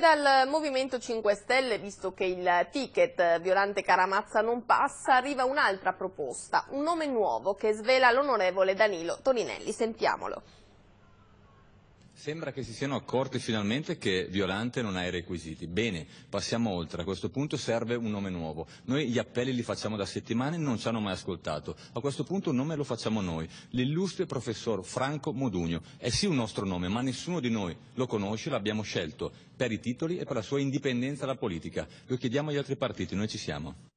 Dal Movimento 5 Stelle, visto che il ticket eh, Violante Caramazza non passa, arriva un'altra proposta, un nome nuovo che svela l'onorevole Danilo Toninelli. Sentiamolo. Sembra che si siano accorti finalmente che Violante non ha i requisiti. Bene, passiamo oltre. A questo punto serve un nome nuovo. Noi gli appelli li facciamo da settimane, non ci hanno mai ascoltato. A questo punto un nome lo facciamo noi. L'illustre professor Franco Modugno. È sì un nostro nome, ma nessuno di noi lo conosce, l'abbiamo scelto per i titoli e per la sua indipendenza dalla politica. Lo chiediamo agli altri partiti, noi ci siamo.